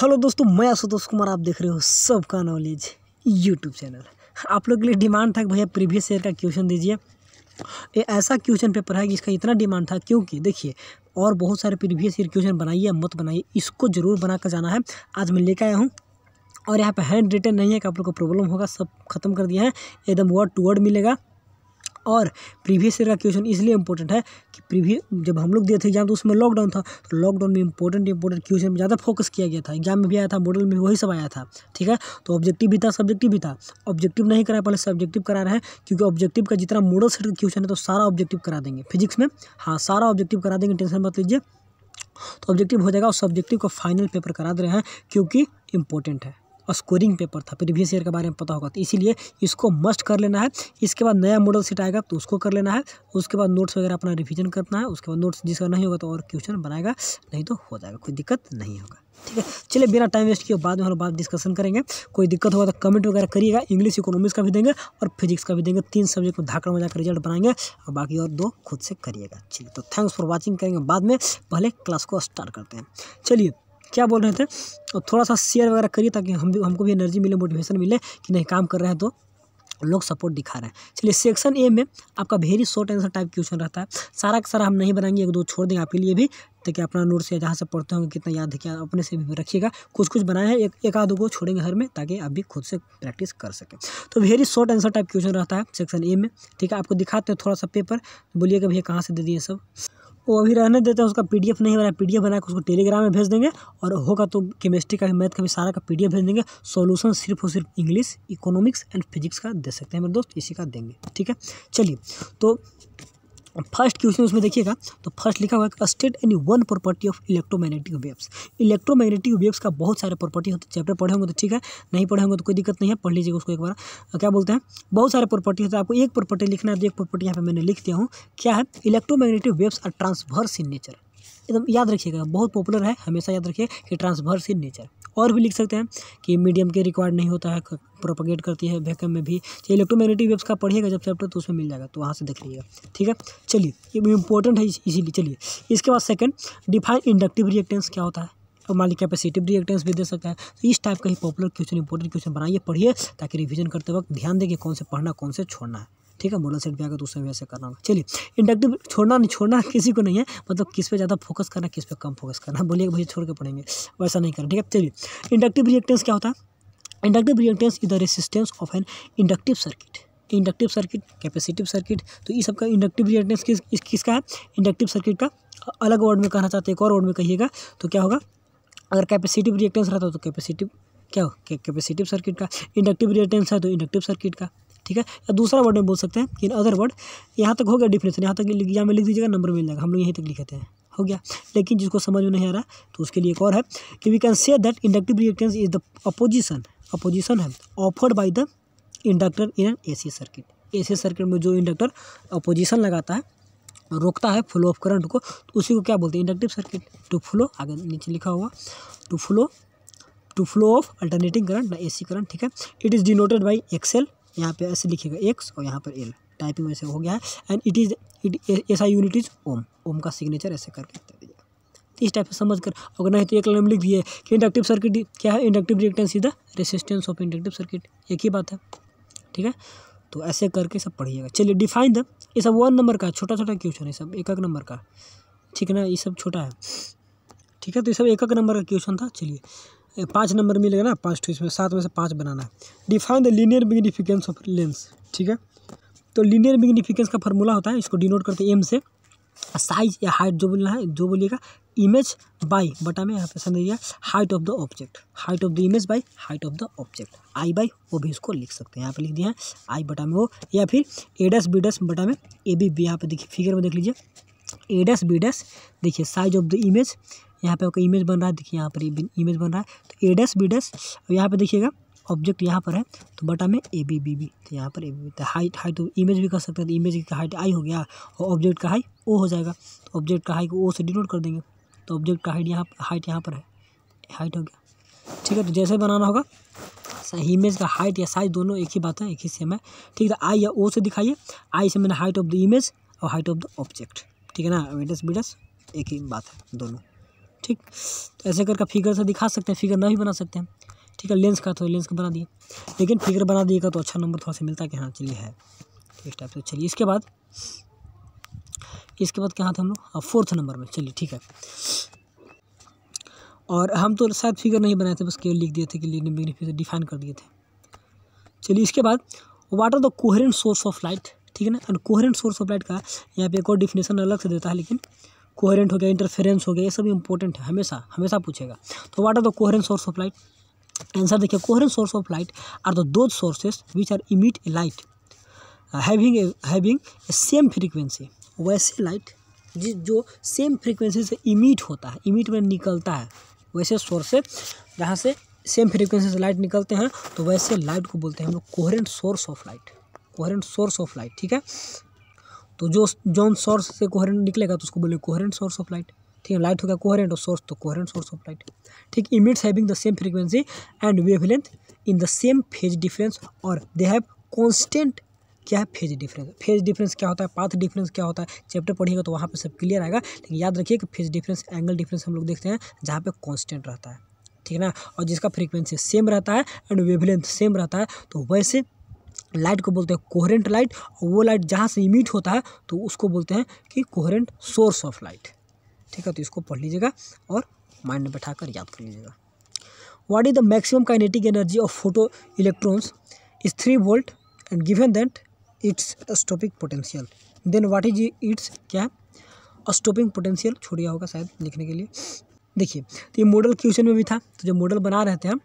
Hello दोस्तों मैं आशुतोष कुमार आप देख रहे हो सबका नॉलेज यूट्यूब चैनल आप लोग के लिए डिमांड था कि भैया प्रीवियस ईयर का क्वेश्चन दीजिए ये ऐसा क्वेश्चन पेपर है कि इसका इतना डिमांड था क्योंकि देखिए और बहुत सारे प्रीवियस ईयर क्वेश्चन बनाइए मत बनाइए इसको ज़रूर बना कर जाना है आज मैं लेकर आया हूँ और यहाँ पर हैंड रिटर्न नहीं है कि आप लोग को प्रॉब्लम होगा सब खत्म कर दिया है एकदम वर्ड टू वर्ड मिलेगा और प्रीवियस ईयर का क्वेश्चन इसलिए इंपॉर्टेंट है कि प्रीवियस जब हम लोग दिए थे एग्जाम तो उसमें लॉकडाउन था तो लॉकडाउन में इंपॉर्टेंट इंपॉर्टेंट क्वेश्चन में ज़्यादा फोकस किया गया था एग्जाम में भी आया था मॉडल में वही सब आया था ठीक है तो ऑब्जेक्टिव भी था सब्जेक्टिव भी था ऑब्जेक्टिव नहीं करा पहले सब्जेक्टिव करा रहे हैं क्योंकि ऑब्जेक्टिव का जितना मॉडल सेट का क्वेश्चन है तो सारा ऑब्जेक्टिव करा देंगे फिजिक्स में हाँ सारा ऑब्जेक्टिव करा देंगे टेंशन मत लीजिए तो ऑब्जेक्टिव हो जाएगा और सब्जेक्टिव का फाइनल पेपर करा दे रहे हैं क्योंकि इंपॉर्टेंट है स्कोरिंग पेपर था प्रीवियस ईयर के बारे में पता होगा तो इसीलिए इसको मस्ट कर लेना है इसके बाद नया मॉडल सीट आएगा तो उसको कर लेना है उसके बाद नोट्स वगैरह अपना रिविजन करना है उसके बाद नोट्स जिसका नहीं होगा तो और क्वेश्चन बनाएगा नहीं तो हो जाएगा कोई दिक्कत नहीं होगा ठीक है चलिए बिना टाइम वेस्ट किए बाद में हम बात डिस्कशन करेंगे कोई दिक्कत होगा तो कमेंट वगैरह करिएगा इंग्लिश इकोनॉमिक्स का भी देंगे और फिजिक्स का भी देंगे तीन सब्जेक्ट में धाकड़ में जाकर रिजल्ट बनाएंगे और बाकी और दो खुद से करिएगा चलिए तो थैंक्स फॉर वॉचिंग करेंगे बाद में पहले क्लास को स्टार्ट करते हैं चलिए क्या बोल रहे थे और थोड़ा सा शेयर वगैरह करिए ताकि हम भी हमको भी एनर्जी मिले मोटिवेशन मिले कि नहीं काम कर रहे हैं तो लोग सपोर्ट दिखा रहे हैं चलिए सेक्शन ए में आपका very short answer type question रहता है सारा का सारा हम नहीं बनाएंगे एक दो छोड़ देंगे आपके लिए भी ताकि अपना नोट से जहाँ से पढ़ते होंगे कितना याद है क्या अपने से भी रखिएगा कुछ कुछ बनाए हैं एक एक आध को छोड़ेंगे हर में ताकि आप भी खुद से प्रैक्टिस कर सकें तो very short answer type question रहता है सेक्शन ए में ठीक है आपको दिखाते हैं थोड़ा सा पेपर बोलिएगा भैया कहाँ से दे दिए सब वो अभी रहने देते हैं उसका पी डी एफ नहीं बना पी डी एफ बना के उसको टेलीग्राम में भेज देंगे और होगा तो केमिस्ट्री का भी मैथ का भी सारा का पी डी एफ भेज देंगे सॉल्यूशन सिर्फ और सिर्फ इंग्लिश इकोनॉमिक्स एंड फिजिक्स का दे सकते हैं मेरे दोस्त इसी का देंगे ठीक है चलिए तो फर्स्ट क्वेश्चन उसमें देखिएगा तो फर्स्ट लिखा हुआ है state any one property of electromagnetic waves electromagnetic waves का बहुत सारे प्रॉपर्टी होते चैप्टर पढ़े होंगे तो ठीक है नहीं पढ़े होंगे तो कोई दिक्कत नहीं है पढ़ लीजिएगा उसको एक बार क्या बोलते हैं बहुत सारे प्रॉपर्टी होते हैं आपको एक प्रॉपर्टी लिखना है तो एक प्रॉपर्टी यहाँ पर मैंने लिख दिया हूँ क्या है electromagnetic waves are transverse in nature एकदम याद रखिएगा बहुत पॉपुलर है हमेशा याद रखिए कि ट्रांसवर्स इन नेचर और भी लिख सकते हैं कि मीडियम के रिक्वायर्ड नहीं होता है प्रोपोगेट करती है वैकम में भी चाहे इलेक्ट्रोमैग्नेटिक वेव्स का पढ़िएगा जब चैप्टर तो उसमें मिल जाएगा तो वहाँ से देख लीजिएगा ठीक है चलिए ये इंपॉर्टेंट है इसीलिए चलिए इसके बाद सेकंड डिफाइन इंडक्टिव रिएक्टेंस क्या होता है और मान ली कैपेसिटिव रिएक्टेंस भी दे सकता है तो इस टाइप का ही पॉपुलर क्वेश्चन इंपॉर्टेंट क्वेश्चन बनाइए पढ़िए ताकि रिविजन करते वक्त ध्यान देंगे कौन से पढ़ना कौन से छोड़ना है ठीक है मोडल सेट भी आएगा तो उसमें भी ऐसे करना होगा चलिए इंडक्टिव छोड़ना नहीं छोड़ना किसी को नहीं है मतलब किस पे ज़्यादा फोकस करना किस पे कम फोकस करना बोलिए भैया छोड़ के पढ़ेंगे वैसा नहीं करना ठीक है चलिए इंडक्टिव रिएक्टेंस क्या होता है inductive reactance is the resistance of an inductive circuit inductive circuit capacitive circuit तो ये सबका इंडक्टिव रिएक्टेंस किस किसका है इंडक्टिव सर्किट का अलग वर्ड में कहना चाहते हैं एक और वर्ड में कहिएगा तो क्या होगा अगर कैपेसिटिव रिएक्टेंस रहता तो कैपेसिटिव क्या हो कैपेसिटिव सर्किट का इंडक्टिव रिएक्टेंस है तो इंडक्टिव सर्किट का ठीक है या दूसरा वर्ड में बोल सकते हैं कि इन अदर वर्ड यहाँ तक हो गया डिफिनेशन यहाँ तक यहाँ में लिख दीजिएगा नंबर मिल जाएगा हम लोग यहीं तक लिखते हैं हो गया लेकिन जिसको समझ में नहीं आ रहा तो उसके लिए एक और है कि we can say that inductive reactance is the opposition opposition है offered by the inductor in an C circuit C circuit में जो इंडक्टर अपोजिशन लगाता है रोकता है फ्लो ऑफ करंट को तो उसी को क्या बोलते हैं इंडक्टिव सर्किट टू फ्लो आगे नीचे लिखा हुआ to flow to flow of alternating current ना एसी करंट ठीक है it is denoted by X L यहाँ पे ऐसे लिखेगा एक्स और यहाँ पर एल टाइपिंग वैसे हो गया है एंड इट इज़ इट ऐसा यूनिट इज ओम ओम का सिग्नेचर ऐसे करके कर दीजिएगा तो इस टाइप से समझ कर अगर नहीं तो एक लाइन लिख दिए कि इंडक्टिव सर्किट क्या है inductive reactance is the resistance of inductive circuit एक ही बात है ठीक है तो ऐसे करके सब पढ़िएगा चलिए डिफाइन द ये सब वन नंबर का छोटा छोटा क्वेश्चन है सब एक एक नंबर का ठीक है ना ये सब छोटा है ठीक है तो ये सब एक एक नंबर का क्वेश्चन था चलिए पाँच नंबर मिलेगा ना पाँच टू इसमें सात में से पाँच बनाना है define the linear magnification of lens ठीक है तो लीनियर मिग्निफिकेंस का फार्मूला होता है इसको डिनोट करते हैं एम से साइज या हाइट जो बोलना है जो बोलिएगा इमेज बाई बटा में यहाँ पे समझ लीजिए height of the object height of the image by height of the object I by वो भी इसको लिख सकते हैं यहाँ पे लिख दिया है आई बटा में वो या फिर ए डस बी डस बटा में ए बी बी यहाँ पे देखिए फिगर में देख लीजिए ए डस बी डस देखिए साइज ऑफ द इमेज यहाँ पे आपका इमेज बन रहा है देखिए यहाँ पर इमेज बन रहा है तो ए डस बी डस यहाँ पर देखिएगा ऑब्जेक्ट यहाँ पर है तो बटा में ए बी बी बी तो यहाँ पर ए बी बी तो हाइट हाइट इमेज भी कर सकते हैं तो इमेज का हाइट आई हो गया और ऑब्जेक्ट का हाइट ओ हो जाएगा तो ऑब्जेक्ट का हाइट को ओ से डिनोट कर देंगे तो ऑब्जेक्ट का हाइट यहाँ हाइट यहाँ पर है हाइट हो गया ठीक है तो जैसे बनाना होगा इमेज का हाइट या साइज दोनों एक ही बात है एक ही सेम है ठीक है आई तो या ओ से दिखाइए आई से मैंने हाइट ऑफ द इमेज और हाइट ऑफ द ऑब्जेक्ट ठीक है ना वेडस बीडस एक ही बात है दोनों ठीक तो ऐसे करके फिगर से दिखा सकते हैं फिगर ना भी बना सकते हैं ठीक है लेंस का तो लेंस का बना दिए लेकिन फिगर बना दिएगा तो अच्छा नंबर थोड़ा सा मिलता है कि हाँ चलिए है तो इस टाइप से चलिए इसके बाद इसके बाद कहाँ थे हम लोग फोर्थ हाँ, नंबर में चलिए ठीक है और हम तो शायद फिगर नहीं बनाए थे बस केवल लिख दिए थे कि फिगर डिफाइन कर दिए थे चलिए इसके बाद what are the coherent source of light ठीक है ना and coherent source of light का यहाँ पे एक और डिफिनेशन अलग से देता है लेकिन कोहरेंट हो गया इंटरफेरेंस हो गया ये सब इंपॉर्टेंट है हमेशा हमेशा पूछेगा तो what are the coherent source of light answer देखिए coherent source of light are the दो sources which are emit a light having having a same frequency वैसे लाइट जिस जो सेम फ्रीक्वेंसी से इमिट होता है इमिट में निकलता है वैसे सोर्सेस जहाँ से सेम फ्रीक्वेंसी से लाइट निकलते हैं तो वैसे लाइट को बोलते हैं हम लोग coherent source of light coherent source of light ठीक है तो जो जोन सोर्स से कोहरेंट निकलेगा तो उसको बोले कोहरेंट सोर्स ऑफ लाइट ठीक है लाइट होगा कोहरेंट और सोर्स तो कोहरेंट सोर्स ऑफ लाइट ठीक emits having the same frequency and wavelength in the same phase difference और दे हैव कॉन्स्टेंट क्या है फेज डिफरेंस फेज डिफरेंस क्या होता है पाथ डिफरेंस क्या होता है चैप्टर पढ़िएगा तो वहाँ पे सब क्लियर आएगा लेकिन याद रखिए कि फेज डिफरेंस एंगल डिफरेंस हम लोग देखते हैं जहाँ पे कांस्टेंट रहता है ठीक है ना और जिसका फ्रीक्वेंसी सेम रहता है एंड वेवलेंथ सेम रहता है तो वैसे लाइट को बोलते हैं कोहरेंट लाइट और वो लाइट जहाँ से इमिट होता है तो उसको बोलते हैं कि कोहरेंट सोर्स ऑफ लाइट ठीक है तो इसको पढ़ लीजिएगा और माइंड में बैठा कर याद कर लीजिएगा what is the maximum kinetic energy of photo electrons is three volt and given that its stopping potential then what is its क्या है स्टॉपिंग पोटेंशियल छोड़िया होगा शायद लिखने के लिए देखिए तो ये मॉडल क्वेश्चन में भी था तो जो मॉडल बना रहे थे हम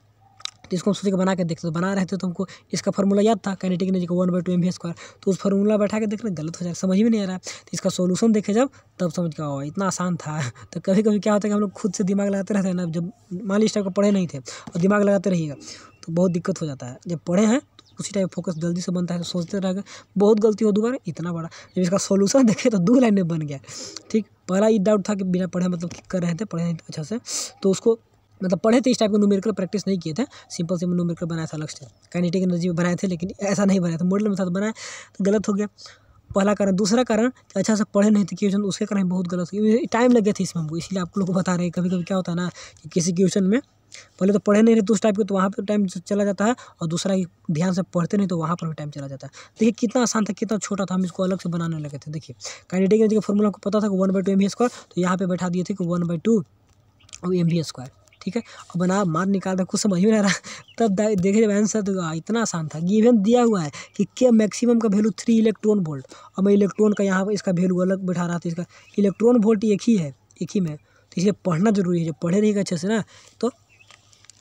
तो इसको हम सोचे के बना के देखते तो बना रहे थे तो हमको इसका फॉर्मूला याद था कैनेटिक एनर्जी का one by two M square तो उस फॉर्मूला बैठा के देख रहे गलत हो जाएगा समझ में नहीं आ रहा तो इसका सोल्यूशन देखे जब तब समझ के आओ इतना आसान था तो कभी कभी क्या होता है कि हम लोग खुद से दिमाग लगाते रहते हैं ना जब मान ली इस टाइप का पढ़े नहीं थे और दिमाग लगाते रहिएगा तो बहुत दिक्कत हो जाता है जब पढ़े हैं तो उसी टाइप फोकस जल्दी से बनता है तो सोचते रह गए बहुत गलती हो दोबारा इतना बड़ा जब इसका सोल्यूशन देखे तो दो लाइन में बन गया ठीक पहला ये डाउट था कि बिना पढ़े मतलब कर रहे थे पढ़े नहीं अच्छा से तो उसको मतलब पढ़े थे इस टाइप के न्यूमेरिकल प्रैक्टिस नहीं किए थे सिंपल सिंपल न्यूमेरिकल बनाया था अलग से कैनेटिक एनर्जी में बनाए थे लेकिन ऐसा नहीं बनाया था मॉडल में साथ बनाया तो गलत हो गया पहला कारण दूसरा कारण अच्छा से पढ़े नहीं थे क्वेश्चन उसके कारण बहुत गलत हो टाइम लग गया था इसमें हमको इसलिए आप लोग को बता रहे हैं कभी कभी क्या होता है ना कि किसी क्वेश्चन में पहले तो पढ़े नहीं तो उस टाइप के तो वहाँ पर टाइम चला जाता है और दूसरा ध्यान से पढ़ते नहीं तो वहाँ पर भी टाइम चला जाता है देखिए कितना आसान था कितना छोटा था हम इसको अलग से बनाने लगे थे देखिए कैंडिडेट के फॉर्मूला को पता था कि one by two M square तो यहाँ पर बैठा दिए थे कि one by two M square ठीक है और बना मार निकाल था कुछ समझ में नहीं रहा तब देखे जब आंसर तो हाँ, इतना आसान था इवेंट दिया हुआ है कि के मैक्सिमम का वैल्यू थ्री इलेक्ट्रॉन वोल्ट और मैं इलेक्ट्रॉन का यहाँ पर इसका वैल्यू अलग बैठा रहा था इसका इलेक्ट्रॉन वोल्ट एक ही है एक ही में तो इसलिए पढ़ना जरूरी है जब पढ़े रहेगा अच्छे से ना तो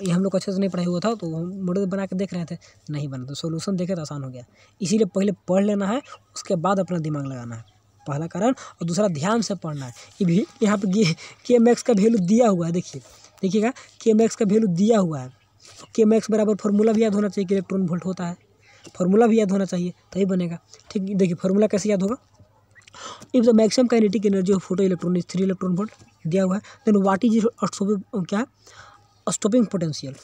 ये हम लोग अच्छे से नहीं पढ़ा हुआ था तो मॉडल बना के देख रहे थे नहीं बना तो सोल्यूशन देखे तो आसान हो गया इसीलिए पहले पढ़ लेना है उसके बाद अपना दिमाग लगाना है पहला कारण और दूसरा ध्यान से पढ़ना है ये भी यहाँ पे के मैक्स का वैल्यू दिया हुआ है देखिए देखिएगा के मैक्स का वैल्यू दिया हुआ है के मैक्स बराबर फॉर्मूला भी याद होना चाहिए कि इलेक्ट्रॉन वोल्ट होता है फॉर्मूला भी याद होना चाहिए तभी बनेगा ठीक देखिए फॉर्मूला कैसे याद होगा if the maximum kinetic energy of photo electron is three electron volt दिया हुआ है देन वाट इज क्या स्टॉपिंग पोटेंशियल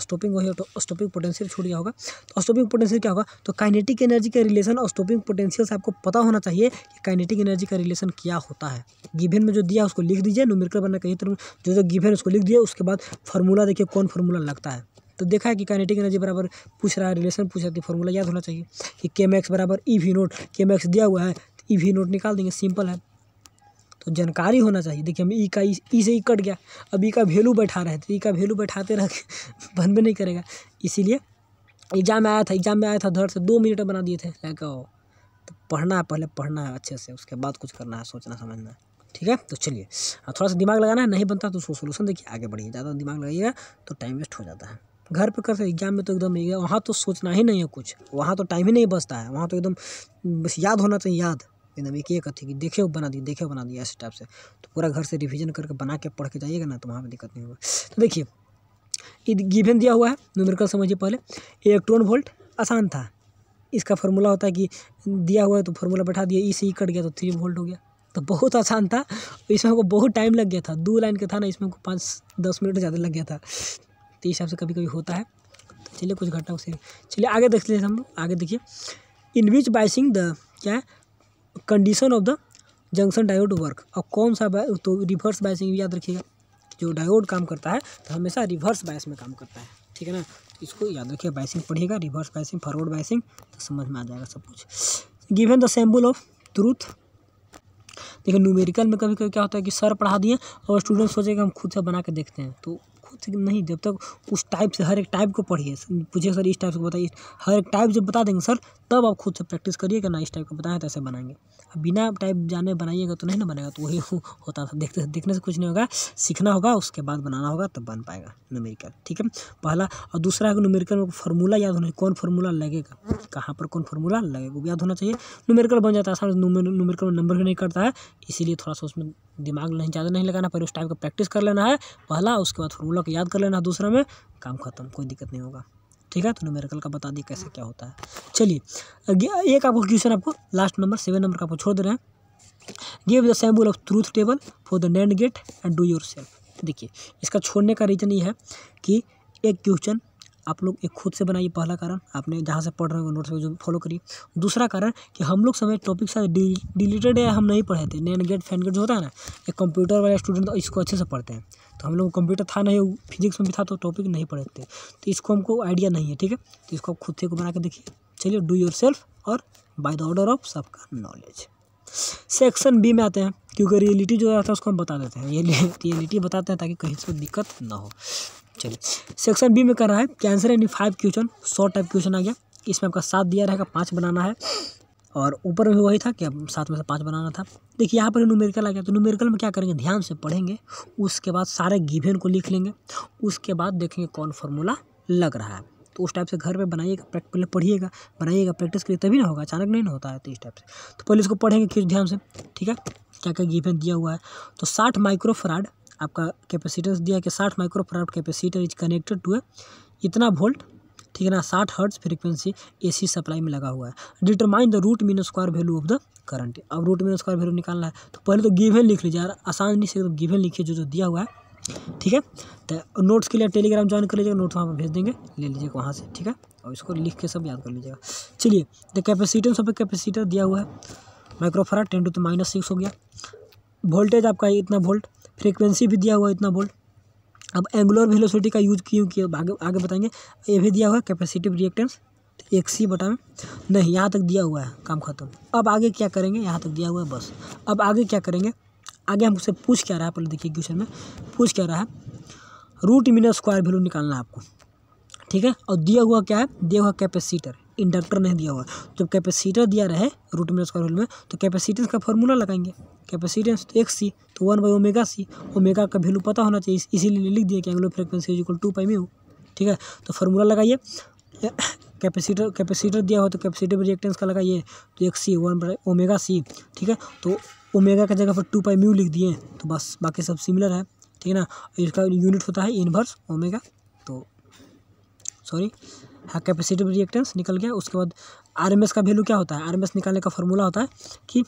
स्टॉपिंग वही स्टॉपिंग पोटेंशियल छूट गया होगा तो स्टॉपिंग पोटेंशियल क्या होगा तो काइनेटिक एनर्जी का रिलेशन और स्टॉपिंग पोटेंशियल से आपको पता होना चाहिए कि काइनेटिक एनर्जी का रिलेशन क्या होता है गिवन में जो दिया उसको लिख दीजिए नोमिकल बनना कहीं तरह जो जो गिवन उसको लिख दिए उसके बाद फॉर्मूला देखिए कौन फार्मूला लगता है तो देखा है कि काइनेटिक एनर्जी बराबर पूछ रहा है रिलेशन पूछ रहा है फॉर्मूला तो याद होना चाहिए कि के मैक्स बराबर E V naught K max दिया हुआ है ई वी नोट निकाल देंगे सिंपल है तो जानकारी होना चाहिए देखिए हम ई का ई से ई कट गया अब ई का वैल्यू बैठा रहे थे तो ई का वैल्यू बैठाते रह बंद भी नहीं करेगा इसीलिए एग्जाम में आया था एग्जाम में आया था धड़ से दो मिनट बना दिए थे लाइक तो पढ़ना है पहले पढ़ना है अच्छे से उसके बाद कुछ करना है सोचना समझना ठीक है तो चलिए थोड़ा सा दिमाग लगाना है नहीं बनता तो उसको सोल्यूशन देखिए आगे बढ़िए ज़्यादा दिमाग लगाइएगा तो टाइम वेस्ट हो जाता है घर पे करते एग्जाम में तो एकदम वहाँ तो सोचना ही नहीं है कुछ वहाँ तो टाइम ही नहीं बचता है वहाँ तो एकदम बस याद होना चाहिए याद एकदम एक एक अथी देखे हो बना दिए देखे बना दिए ऐसे टाइप से तो पूरा घर से रिविजन करके बना के पढ़ के जाइएगा ना तो वहाँ पर दिक्कत नहीं होगा तो देखिए गिवन दिया हुआ है न्यूमेरिकल समझिए पहले इलेक्ट्रॉन वोल्ट आसान था इसका फार्मूला होता है कि दिया हुआ है तो फार्मूला बैठा दिया ई से ई कट गया तो थ्री वोल्ट हो गया तो बहुत आसान था इसमें हमको बहुत टाइम लग गया था दो लाइन का था ना इसमें हमको पाँच दस मिनट ज़्यादा लग गया था तो इस हिसाब से कभी कभी होता है तो चलिए कुछ घटना उसे चलिए आगे देख लेते हम लोग आगे देखिए इन विच बाइसिंग द क्या condition of the junction diode work अब कौन सा तो रिवर्स बायसिंग भी याद रखिएगा जो डायोड काम करता है तो हमेशा रिवर्स बायस में काम करता है ठीक है ना इसको याद रखिए बाइसिंग पढ़िएगा रिवर्स बाइसिंग फॉरवर्ड बाइसिंग तो समझ में आ जाएगा सब कुछ given the sample of truth देखिए न्यूमेरिकल में कभी कभी क्या होता है कि सर पढ़ा दिए और स्टूडेंट सोचे कि हम खुद से बना के देखते हैं तो खुद से नहीं जब तक उस टाइप से हर एक टाइप को पढ़िए पूछिए सर इस टाइप से बताइए हर एक टाइप जब बता देंगे सर तब आप खुद से प्रैक्टिस करिएगा ना इस टाइप का बताया तो ऐसे बनाएंगे अब बिना टाइप जाने बनाइएगा तो नहीं ना बनेगा तो वही होता था देखते देखने से कुछ नहीं होगा सीखना होगा उसके बाद बनाना होगा तब बन पाएगा नुमेरिकल ठीक है पहला और दूसरा है नुमेरिकल में फॉर्मूला याद होना कौन फार्मूला लगेगा कहाँ पर कौन फार्मूला लगेगा वो याद होना चाहिए नुमेरिकल बन जाता है आसान में नंबर भी नहीं करता है इसीलिए थोड़ा सा उसमें दिमाग नहीं ज़्यादा नहीं लगाना पर उस टाइप का प्रैक्टिस कर लेना है पहला उसके बाद फॉर्मूला को याद कर लेना है दूसरा में काम खत्म कोई दिक्कत नहीं होगा ठीक है तो न्यूमेरिकल का बता दिया कैसे क्या होता है चलिए एक आपको क्वेश्चन आपको लास्ट नंबर सेवन नंबर का आपको छोड़ दे रहे हैं give the symbol of truth table for the NAND gate and do yourself देखिए इसका छोड़ने का रीज़न ये है कि एक क्वेश्चन आप लोग एक खुद से बनाइए पहला कारण आपने जहाँ से पढ़ रहे हो नोट्स जो फॉलो करिए दूसरा कारण कि हम लोग समय टॉपिक से डिलीटेड है हम नहीं पढ़े थे नैन गेट फैन गेट जो होता है ना एक कंप्यूटर वाले स्टूडेंट इसको अच्छे से पढ़ते हैं तो हम लोग कंप्यूटर था नहीं फिजिक्स में भी था तो टॉपिक नहीं पढ़े थे तो इसको हमको आइडिया नहीं है ठीक है तो इसको आप खुद से को बना के देखिए चलिए डू योर सेल्फ और बाय द ऑर्डर ऑफ सबका नॉलेज सेक्शन बी में आते हैं क्योंकि रियलिटी जो आता है उसको हम बता देते हैं ये रियलिटी बताते हैं ताकि कहीं से दिक्कत ना हो चलिए सेक्शन बी में कर रहा है कैंसर एंड फाइव क्वेश्चन सौ टाइप क्वेश्चन आ गया इसमें आपका सात दिया रहेगा पाँच बनाना है और ऊपर में वही था कि अब सात में से पाँच बनाना था देखिए यहाँ पर न्यूमेरिकल आ गया तो न्यूमेरिकल में क्या करेंगे ध्यान से पढ़ेंगे उसके बाद सारे गिवेन को लिख लेंगे उसके बाद देखेंगे कौन फार्मूला लग रहा है तो उस टाइप से घर पे बनाइएगा पहले पढ़िएगा बनाइएगा प्रैक्टिस करिए तभी ना होगा अचानक नहीं ना होता है तो इस टाइप से तो पहले इसको पढ़ेंगे फिर ध्यान से ठीक है क्या क्या गिवेन दिया हुआ है तो साठ माइक्रोफराड आपका कैपेसिटेंस दिया कि साठ microfarad capacitor is connected to है इतना वोल्ट ठीक है ना साठ हर्ट्स फ्रीक्वेंसी एसी सप्लाई में लगा हुआ है determine the root mean square value of the current अब रूट मीन स्क्वायर वैल्यू निकालना है तो पहले तो गिवन लिख लीजिए यार आसानी से एकदम तो गिवन लिखिए जो जो दिया हुआ है ठीक है तो नोट्स के लिए टेलीग्राम ज्वाइन कर लीजिएगा नोट्स वहाँ पर भेज देंगे ले लीजिएगा वहाँ से ठीक है और इसको लिख के सब याद कर लीजिएगा चलिए द कैपेसिटेंस सब कैपेसिटर दिया हुआ है माइक्रोफरा टेन टू तो माइनस सिक्स हो गया वोल्टेज आपका इतना वोल्ट फ्रीक्वेंसी भी दिया हुआ है इतना वोल्ट अब एंगुलर वेलोसिटी का यूज क्यों किया आगे आगे बताएंगे ये भी दिया हुआ है कैपेसिटिव रिएक्टेंस एक सी बटा में नहीं यहाँ तक दिया हुआ है काम खत्म अब आगे क्या करेंगे यहाँ तक दिया हुआ है बस अब आगे क्या करेंगे आगे हमसे पूछ क्या रहा है पहले देखिए क्वेश्चन में पूछ क्या रहा है रूट मीनर स्क्वायर वैल्यू निकालना है आपको ठीक है और दिया हुआ क्या है दिया हुआ कैपेसिटर इंडक्टर नहीं दिया हुआ जब कैपेसिटर दिया रहे रूट में स्क्वायर रूल में तो कैपेसिटेंस का फॉर्मूला लगाएंगे कैपेसिटेंस तो एक सी तो one by omega C omega का वैल्यू पता होना चाहिए इसीलिए लिख दिया कि angular frequency is equal to pi में हो ठीक है तो फार्मूला लगाइए कैपेसिटर कैपेसिटर दिया हो तो कैपेसिटर रिएक्टेंस का लगाइए तो एक C one by omega C ठीक है तो ओमेगा की जगह पर टू पाई म्यू लिख दिए तो बस बाकी सब सिमिलर है ठीक है ना इसका यूनिट होता है इनवर्स ओमेगा तो सॉरी हाँ कैपेसिटिव रिएक्टेंस निकल गया उसके बाद आरएमएस का वैल्यू क्या होता है आरएमएस निकालने का फॉर्मूला होता है कि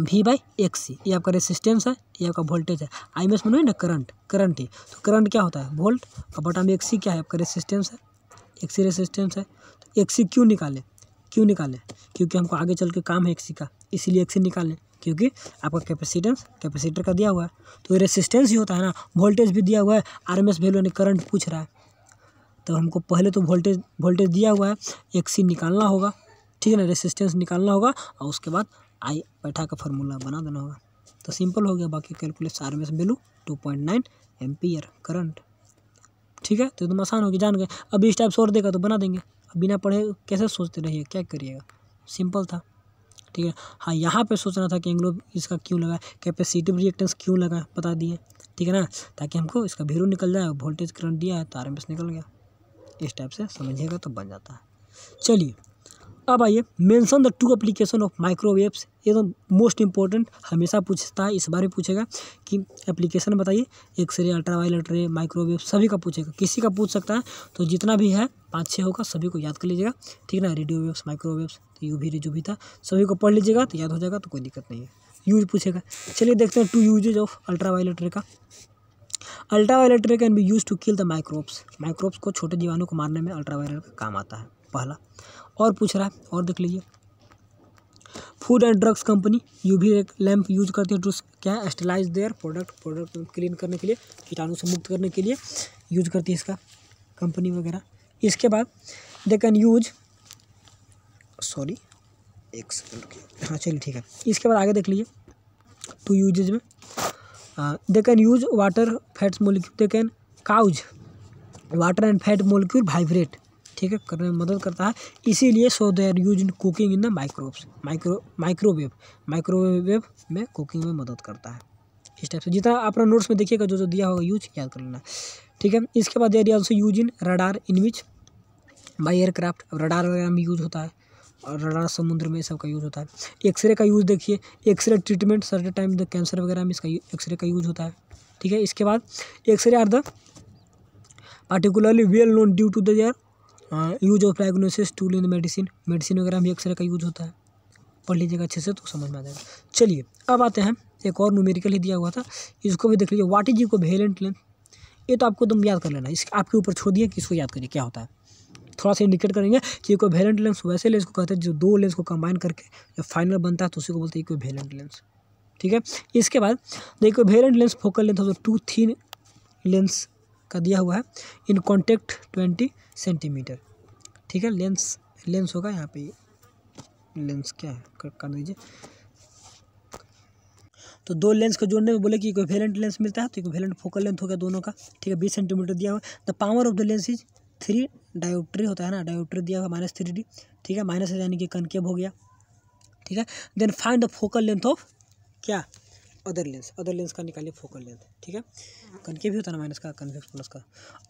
वी बाई एक्स ये आपका रेसिस्टेंस है ये आपका वोल्टेज है आई एम एस ना करंट करंट ही तो करंट क्या होता है वोल्ट और बटा में एक्सी क्या है आपका रेसिस्टेंस है एक्सी रेसिस्टेंस है तो एक्सी क्यों निकालें क्यों निकालें क्योंकि हमको आगे चल के काम है एक्सी का इसीलिए एक्सी निकालें क्योंकि आपका कैपेसिटेंस कैपेसिटर का दिया हुआ है तो रेसिस्टेंस ही होता है ना वोल्टेज भी दिया हुआ है आर एम एस वैल्यू यानी करंट पूछ रहा है तो हमको पहले तो वोल्टेज वोल्टेज दिया हुआ है एक सी निकालना होगा ठीक है ना रेसिस्टेंस निकालना होगा और उसके बाद आई बैठा का फार्मूला बना देना होगा तो सिंपल हो गया बाकी calculate R M S value two point nine ampere current ठीक है तो एकदम तो आसान होगी जान गए अब इस टाइप शोर देगा तो बना देंगे बिना पढ़े कैसे सोचते रहिए क्या करिएगा सिंपल था ठीक है हाँ यहाँ पे सोचना था कि एंग्लो इसका क्यों लगा कैपेसिटिव रिएक्टेंस क्यों लगा बता दिए ठीक है ना ताकि हमको इसका भीरू निकल जाए वोल्टेज करंट दिया है तो आर निकल गया इस टाइप से समझिएगा तो बन जाता है चलिए अब आइए mention the two application of microwaves ये तो मोस्ट इम्पोर्टेंट हमेशा पूछता है इस बारे में पूछेगा कि एप्लीकेशन बताइए एक्सरे अल्ट्रावायलेट रे माइक्रोवेव सभी का पूछेगा किसी का पूछ सकता है तो जितना भी है पाँच छः होगा सभी को याद कर लीजिएगा ठीक ना रेडियो वेव्स माइक्रोवेव्स तो यू भी जो भी था सभी को पढ़ लीजिएगा तो याद हो जाएगा तो कोई दिक्कत नहीं है यूज पूछेगा चलिए देखते हैं टू यूजेज ऑफ अल्ट्रावायलेट रे का ultraviolet ray can be use to kill the microbes microbes को छोटे जीवाणु को मारने में अल्ट्रावायलेट का काम आता है पहला और पूछ रहा है और देख लीजिए food and drugs company U V एक लैंप यूज करती है टू क्या है sterilise their product product clean करने के लिए कीटाणु से मुक्त करने के लिए यूज करती है इसका कंपनी वगैरह इसके बाद दे कैन यूज सॉरी एक सेकेंड हाँ चलिए ठीक है इसके बाद आगे देख लीजिए टू यूजेज में they can use water fats molecule they can cause water and fat molecule vibrate ठीक है करने में मदद करता है इसीलिए so they are use in cooking in the microwaves micro microwave microwave में कुकिंग में मदद करता है इस टाइप से जितना अपना नोट्स में देखिएगा जो जो दिया होगा यूज याद कर लेना ठीक है इसके बाद they are also use in radar in which by aircraft radar वगैरह में यूज होता है और समुद्र में सब का यूज़ होता है एक्सरे का यूज़ देखिए x ray treatment certain time the cancer वगैरह में इसका एक्सरे का यूज़ होता है ठीक है इसके बाद x ray are the particularly well known due to their use of diagnosis tool in medicine medicine वगैरह में एक्सरे का यूज़ होता है पढ़ लीजिएगा अच्छे से तो समझ में आ जाएगा चलिए अब आते हैं एक और न्यूमेरिकल ही दिया हुआ था इसको भी देख लीजिए what is equivalent length ये तो आपको एकदम याद कर लेना इस आपके ऊपर छोड़ दिए कि इसको याद करिए क्या होता है थोड़ा सा इंडिकेट करेंगे कि कोई वेलेंट लेंस वैसे लेंस को कहते हैं जो दो लेंस को कंबाइन करके जब फाइनल बनता है तो उसी को बोलते हैं एक वेलेंट लेंस ठीक है इसके बाद the equivalent lens focal length है टू थीन लेंस का दिया हुआ है इन कॉन्टेक्ट ट्वेंटी सेंटीमीटर ठीक है लेंस लेंस होगा यहाँ पे लेंस क्या है कर, कर दीजिए तो दो लेंस को जोड़ने में बोले कि कोई वेलेंट लेंस मिलता है तो एक वेलेंट फोकल लेंथ होगा दोनों का ठीक है बीस सेंटीमीटर दिया हुआ the power of the lens is three dioptre होता है ना डायोट्री दिया हुआ माइनस थ्री डी ठीक है माइनस यानी कि कनकेब हो गया ठीक है then find the focal length of क्या अदर लेंस अदर लेंस का निकालिए फोकल लेंथ ठीक है कनकेब भी होता है ना माइनस का कनकेब प्लस का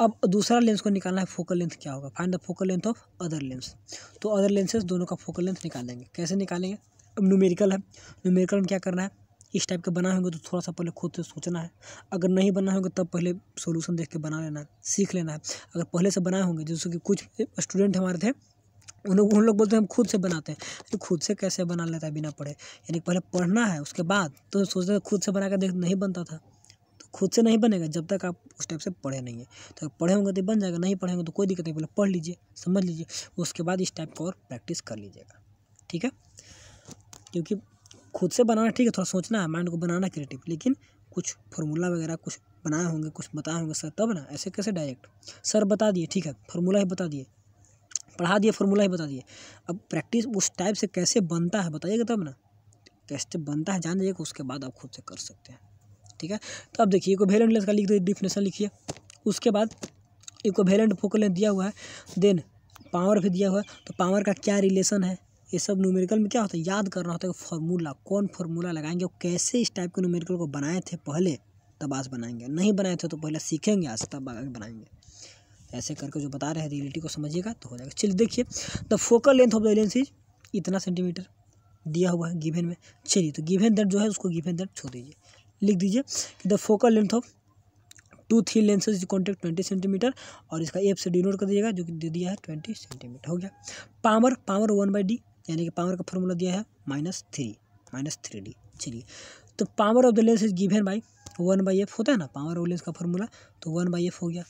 अब दूसरा लेंस को निकालना है फोकल लेंथ क्या होगा find the focal length of other lens तो अदर लेंसेज दोनों का फोकल लेंथ निकाल देंगे कैसे निकालेंगे अब न्यूमेरिकल है न्यूमेरिकल में क्या करना है इस टाइप का बनाए होंगे तो थोड़ा सा पहले खुद से सोचना है अगर नहीं बनाए होंगे तब पहले सोल्यूशन देख के बना लेना है सीख लेना है अगर पहले से बनाए होंगे जैसे कि कुछ स्टूडेंट हमारे थे उन लोग उन लोग बोलते हैं हम खुद से बनाते हैं तो खुद से कैसे बना लेता है बिना पढ़े यानी पहले पढ़ना है उसके बाद तो सोचते हैं खुद से बना कर देख नहीं बनता था तो खुद से नहीं बनेगा जब तक आप उस टाइप से पढ़े नहीं है तो अगर पढ़े होंगे तो बन जाएगा नहीं पढ़े होंगे तो कोई दिक्कत नहीं पहले पढ़ लीजिए समझ लीजिए उसके बाद इस टाइप का और प्रैक्टिस कर लीजिएगा ठीक है क्योंकि खुद से बनाना ठीक है थोड़ा सोचना है माइंड को बनाना क्रिएटिव लेकिन कुछ फॉर्मूला वगैरह कुछ बनाए होंगे कुछ बताए होंगे सर तब ना ऐसे कैसे डायरेक्ट सर बता दिए ठीक है फॉर्मूला ही बता दिए पढ़ा दिए फॉर्मूला ही बता दिए अब प्रैक्टिस उस टाइप से कैसे बनता है बताइएगा तब ना कैसे बनता है जान जाइएगा उसके बाद आप खुद से कर सकते हैं ठीक है तो अब देखिए को वेलेंट लेंस का लिख दीजिए डिफिनेशन लिखिए उसके बाद इको वेलेंट फोकल लेंथ दिया हुआ है देन पावर भी दिया हुआ है तो पावर का क्या रिलेशन है ये सब न्यूमेरिकल में क्या होता है याद करना होता है कि फार्मूला कौन फार्मूला लगाएंगे और कैसे इस टाइप के न्यूमेरिकल को बनाए थे पहले तब आज बनाएंगे नहीं बनाए थे तो पहले सीखेंगे आज तब आगे बनाएंगे ऐसे करके जो बता रहे हैं रियलिटी को समझिएगा तो हो जाएगा चलिए देखिए the focal length of the lens is इतना सेंटीमीटर दिया हुआ है गिवेन में चलिए तो गिवेन दैट जो है उसको गिवेन दैट छोड़ दीजिए लिख दीजिए कि the focal length of two three lenses is contact twenty centimetre और इसका एफ से डिनोट कर दीजिएगा जो कि दे दिया है ट्वेंटी सेंटीमीटर हो गया power power one by D यानी कि पावर का फॉर्मूला दिया है minus three minus three D चलिए तो power of the lens is given by one by F होता है ना पावर ऑफ लेंस का फॉर्मूला तो वन बाई एफ हो गया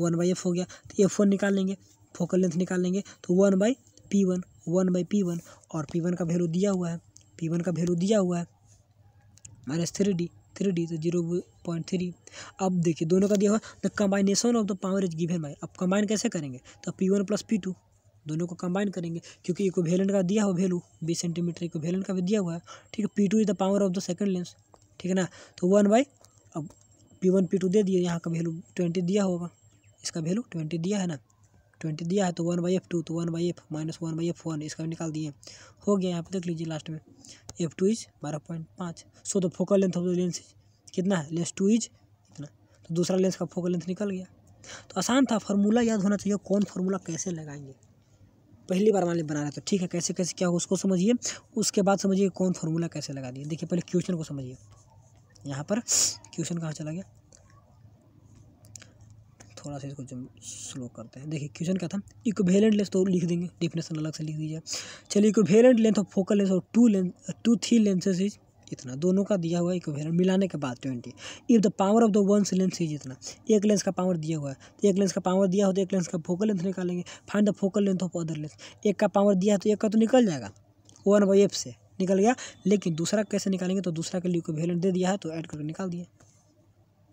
वन बाई एफ हो गया तो एफ वन निकाल लेंगे फोकल लेंथ निकाल लेंगे तो one by P one one by P one और पी वन का वैल्यू दिया हुआ है पी वन का वैल्यू दिया हुआ है minus three D three D तो जीरो पॉइंट थ्री अब देखिए दोनों का दिया हुआ the combination of the power is given by अब कंबाइन कैसे करेंगे तो P one plus P two दोनों को कंबाइन करेंगे क्योंकि इको वेलन का दिया हुआ वैल्यू बीस सेंटीमीटर इको वेलन का भी दिया हुआ है ठीक है P two is the power of the second lens ठीक है ना तो वन बाई अब पी वन पी टू दे दिए यहाँ का वैल्यू ट्वेंटी दिया होगा इसका वैल्यू ट्वेंटी दिया है ना ट्वेंटी दिया है तो वन बाई एफ टू तो one by F minus one by F one इसका भी निकाल दिए हो गया यहाँ पर देख लीजिए लास्ट में एफ टू इज बारह पॉइंट पाँच so the focal length of the lens कितना है लेंस टू इज इतना तो दूसरा लेंस का फोकल लेंथ निकल गया तो आसान था फार्मूला याद होना चाहिए कौन फार्मूला कैसे लगाएंगे पहली बार मान ली बना रहे तो ठीक है कैसे कैसे क्या होगा उसको समझिए उसके बाद समझिए कौन फार्मूला कैसे लगा दिए देखिए पहले क्वेश्चन को समझिए यहाँ पर क्वेश्चन कहाँ चला गया थोड़ा सा इसको जम स्लो करते हैं देखिए क्वेश्चन क्या था इक्वेलेंट लेंथ तो लिख देंगे डिफिनेशन अलग से लिख दीजिए चलिए equivalent length of focal length और two length two three lenses is इतना दोनों का दिया हुआ इक्वेशन मिलाने के बाद twenty if the power of the one lens is इतना एक लेंस का पावर दिया हुआ है तो एक लेंस का पावर दिया हो तो एक लेंस का फोकल लेंथ निकालेंगे find the focal length of other lens एक का पावर दिया है तो एक का तो निकल जाएगा वन बाई एफ से निकल गया लेकिन दूसरा कैसे निकालेंगे तो दूसरा के लिए इक्वेलेंट दे दिया है तो ऐड करके निकाल दिया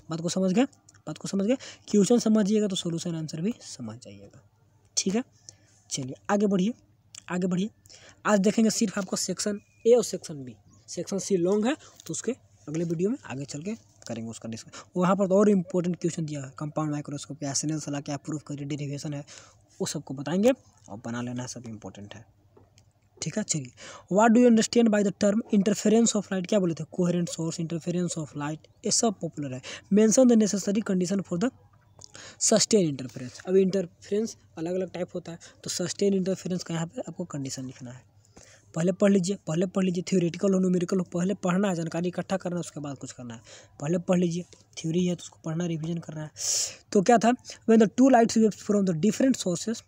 बात को समझ गए बात को समझ गए क्वेश्चन समझिएगा तो सोल्यूशन आंसर भी समझ जाइएगा ठीक है चलिए आगे बढ़िए आगे बढ़िए आज देखेंगे सिर्फ आपको सेक्शन ए और section B section C long है तो उसके अगले वीडियो में आगे चल के करेंगे उसका डिस्कस वहाँ पर तो और इम्पोर्टेंट क्वेश्चन दिया है कंपाउंड माइक्रोस्कोप या सिनेल सला क्या प्रूफ करिए डेरिवेशन है वो सबको बताएंगे और बना लेना सब इम्पोर्टेंट है ठीक है चलिए what do you understand by the term interference of light क्या बोले थे coherent source interference of light ये सब पॉपुलर है mention the necessary condition for the sustain interference अब इंटरफेरेंस अलग अलग टाइप होता है तो सस्टेन इंटरफेरेंस का यहाँ पे आपको कंडीशन लिखना है पहले पढ़ लीजिए पहले पढ़ लीजिए थ्योरेटिकल हो न्यूमेरिकल हो पहले पढ़ना है जानकारी इकट्ठा करना है उसके बाद कुछ करना है पहले पढ़ लीजिए थ्योरी है तो उसको पढ़ना रिविजन करना है तो क्या था when the two lights waves from the different sources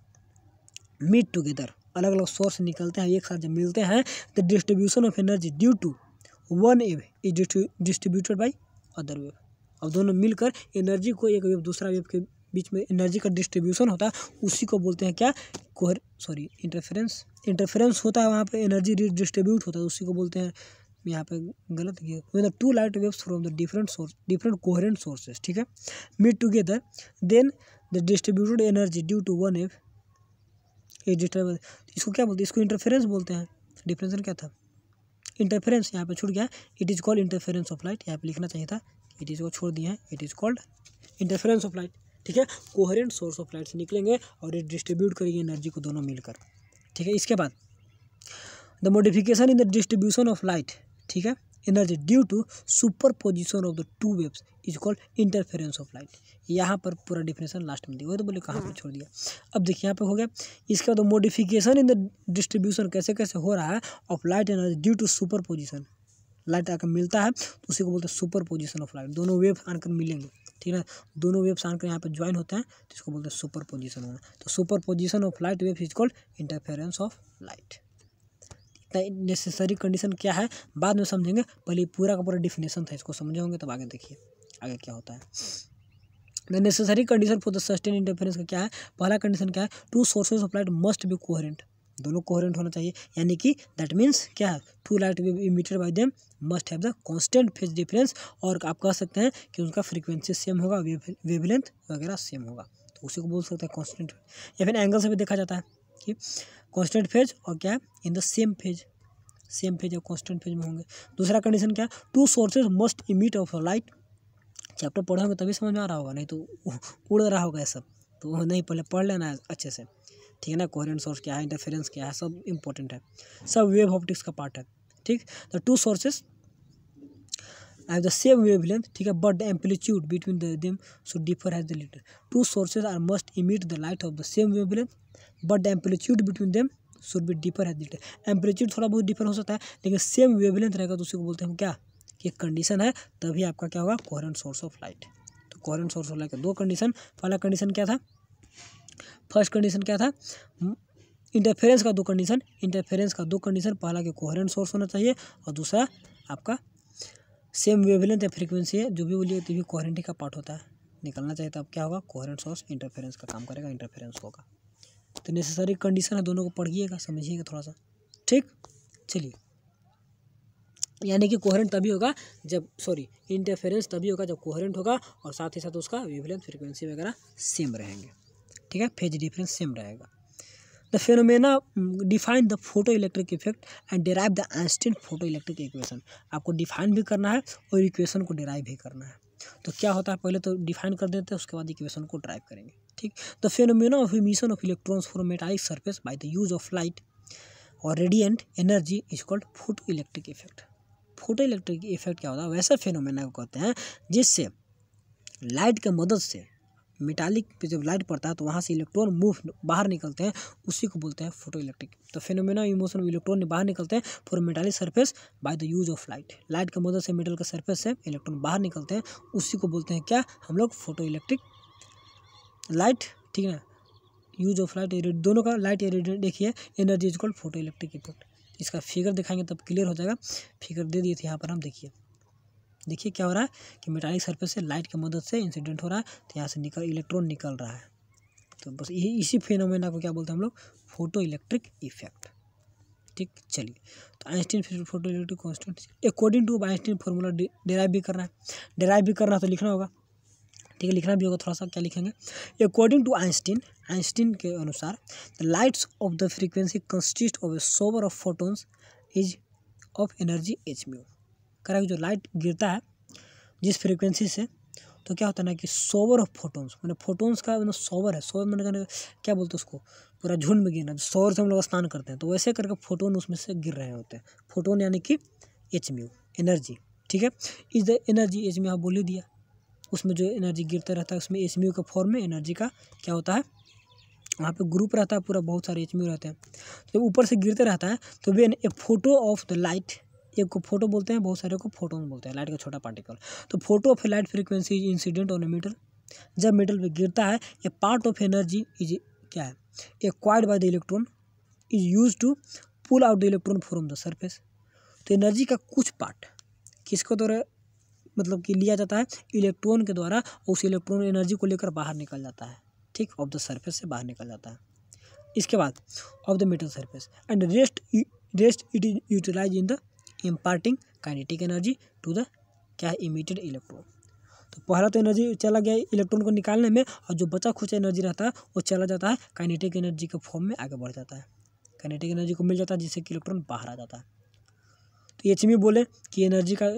meet together अलग अलग सोर्स निकलते हैं एक साथ जब मिलते हैं the distribution of energy due to one wave is distributed by other wave अब दोनों मिलकर एनर्जी को एक वेव दूसरा वेव के बीच में एनर्जी का डिस्ट्रीब्यूशन होता है उसी को बोलते हैं क्या कोहर सॉरी इंटरफेरेंस इंटरफेरेंस होता है वहाँ पे एनर्जी डिस्ट्रीब्यूट होता है उसी को बोलते हैं यहाँ पे गलत किया two light waves from the different source different coherent sources ठीक है meet together then the distributed energy due to one wave ये डिस्टर्ब इसको क्या बोलते हैं इसको इंटरफेरेंस बोलते हैं डिफरेंसन क्या था इंटरफेरेंस यहाँ पे छूट गया it is called interference of light यहाँ पे लिखना चाहिए था इट इज़ को छोड़ दिया है it is called interference of light ठीक है कोहरेंट सोर्स ऑफ लाइट से निकलेंगे और ये डिस्ट्रीब्यूट करेंगे एनर्जी को दोनों मिलकर ठीक है इसके बाद the modification in the distribution of light ठीक है energy due to superposition of the two waves is called interference of light यहाँ पर पूरा डिफिनेशन लास्ट में दिया वही तो बोले कहाँ पर हाँ। छोड़ दिया अब देखिए यहाँ पे हो गया इसके बाद मोडिफिकेशन इन द डिस्ट्रीब्यूशन कैसे कैसे हो रहा है of light energy due to superposition light आकर मिलता है तो उसी को बोलते हैं सुपर पोजिशन ऑफ लाइट दोनों वेव आकर मिलेंगे ठीक है दोनों वेव्स कर यहाँ पर ज्वाइन होते हैं तो इसको बोलते हैं सुपर पोजिशन होना तो superposition of light wave is called interference of light इतना नेसेसरी कंडीशन क्या है बाद में समझेंगे पहले पूरा का पूरा डिफिनेशन था इसको समझे होंगे तब आगे देखिए आगे क्या होता है the necessary condition for the sustain interference का क्या है पहला कंडीशन क्या है two sources of light must be coherent दोनों कोहरेंट होना चाहिए यानी कि दैट मीन्स क्या है two light wave emitted by them must have the constant phase difference और आप कह सकते हैं कि उनका फ्रिक्वेंसी सेम होगा वेवलेंथ वगैरह सेम होगा तो उसी को बोल सकते हैं कॉन्स्टेंट या फिर एंगल से भी देखा जाता है कि कॉन्स्टेंट फेज और क्या है in the same phase same phase या कॉन्स्टेंट फेज में होंगे दूसरा कंडीशन क्या है two sources must emit of light chapter पढ़ोगे तभी समझ में आ रहा होगा नहीं तो उड़ रहा होगा ये सब तो नहीं पहले पढ़ लेना है अच्छे से ठीक है ना कोरियन सोर्स क्या है इंटरफेरेंस क्या है सब इंपॉर्टेंट है सब वेव ऑप्टिक्स का पार्ट है ठीक the two sources I the same wavelength ठीक है but the amplitude between the them so differ has the latter two sources are must emit the light of the same wavelength but the amplitude between them should be differ है दिल्ली amplitude थोड़ा बहुत differ हो सकता है लेकिन same wavelength रहेगा तो उसी को बोलते हैं हम क्या कि कंडीशन है तभी आपका क्या होगा कोरियन सोर्स ऑफ लाइट तो कोरियन सोर्स ऑफ लाइट का दो कंडीशन पहला कंडीशन क्या था फर्स्ट कंडीशन क्या था इंटरफेरेंस हम्म, का दो कंडीशन इंटरफेरेंस का दो कंडीशन पहला कि कोहरेंट सोर्स होना चाहिए और दूसरा आपका सेम वेवलेंथ या फ्रीक्वेंसी है जो भी बोलिए तो भी कोहरेंट का पार्ट होता है निकलना चाहिए तो अब क्या होगा कोहरेंट सोर्स इंटरफेरेंस का काम करेगा इंटरफेरेंस होगा तो नेसेसरी कंडीशन है दोनों को पढ़िएगा समझिएगा थोड़ा सा ठीक चलिए यानी कि कोहरेंट तभी होगा जब सॉरी इंटरफेरेंस तभी होगा जब कोहरेंट होगा और साथ ही साथ उसका वेवलेंथ फ्रिक्वेंसी वगैरह सेम रहेंगे ठीक है फेज डिफरेंस सेम रहेगा the phenomena define the photoelectric effect and derive the Einstein photoelectric equation आपको डिफाइन भी करना है और इक्वेशन को डिराइव भी करना है तो क्या होता है पहले तो डिफाइन कर देते हैं उसके बाद इक्वेशन को ड्राइव करेंगे ठीक the phenomena of emission of electrons from metallic surface by the use of light और radiant energy is called photoelectric effect photoelectric effect क्या होता है वैसा फेनोमेना को कहते हैं जिससे लाइट के मदद से मेटालिक पे जब लाइट पड़ता है तो वहाँ से इलेक्ट्रॉन मूव बाहर निकलते हैं उसी को बोलते हैं फोटो इलेक्ट्रिक तो फिनोमेना इमोशन में इलेक्ट्रॉन बाहर निकलते हैं for metallic surface by the use of light light की मदद से मेटल का सरफेस से इलेक्ट्रॉन बाहर निकलते हैं उसी को बोलते हैं क्या हम लोग फोटो इलेक्ट्रिक लाइट ठीक है ना यूज ऑफ लाइट दोनों का लाइट देखिए energy is called photoelectric effect इसका फिगर दिखाएंगे तब क्लियर हो जाएगा फिगर दे दिए थे यहाँ पर हम देखिए देखिए क्या हो रहा है कि मेटालिक सरफेस से लाइट की मदद से इंसिडेंट हो रहा है तो यहाँ से निकल इलेक्ट्रॉन निकल रहा है तो बस यही इसी फेनोमेना को क्या बोलते हैं हम लोग फोटो इलेक्ट्रिक इफेक्ट ठीक चलिए तो Einstein photoelectric constant according to Einstein formula derive भी करना है डेराइव भी करना है तो लिखना होगा ठीक है लिखना भी होगा थोड़ा सा क्या लिखेंगे अकॉर्डिंग टू आइंस्टीन आइंस्टीन के अनुसार the lights of the frequency consist of a shower of photons is of energy h mu करा जो लाइट गिरता है जिस फ्रिक्वेंसी से तो क्या होता है ना कि सोवर ऑफ फोटोन्स मैंने फोटोन्स का मतलब सोवर है सोवर मैंने क्या बोलते हैं उसको पूरा झुंड में गिरना सोवर से हम लोग स्नान करते हैं तो वैसे करके फोटोन उसमें से गिर रहे होते हैं फोटोन यानी कि एच म्यू एनर्जी ठीक है is the energy h mu आप बोल ही दिया उसमें जो एनर्जी गिरता रहता है उसमें एच म्यू के फॉर्म में एनर्जी का क्या होता है वहाँ पे ग्रुप रहता है पूरा बहुत सारे एच रहते हैं जब ऊपर से गिरते रहता है तो वे a photo of the light एक को फोटो बोलते हैं बहुत सारे को फोटोन बोलते हैं लाइट का छोटा पार्टिकल तो photo of a light frequency is incident on a जब मेटल पर गिरता है a part of energy is क्या है acquired by the electron is use to pull out the electron from the surface तो energy का कुछ part किसको द्वारा मतलब कि लिया जाता है इलेक्ट्रॉन के द्वारा उस इलेक्ट्रॉन एनर्जी को लेकर बाहर निकल जाता है ठीक ऑफ द सर्फेस से बाहर निकल जाता है इसके बाद of the metal surface and rest rest it is utilize in the imparting kinetic energy to the क्या है इमिटेड इलेक्ट्रॉन तो पहला तो एनर्जी चला गया इलेक्ट्रॉन को निकालने में और जो बचा खुचा एनर्जी रहता है वो चला जाता है काइनेटिक एनर्जी के फॉर्म में आगे बढ़ जाता है काइनेटिक एनर्जी को मिल जाता है जिससे कि इलेक्ट्रॉन बाहर आ जाता है तो एच में बोले कि एनर्जी का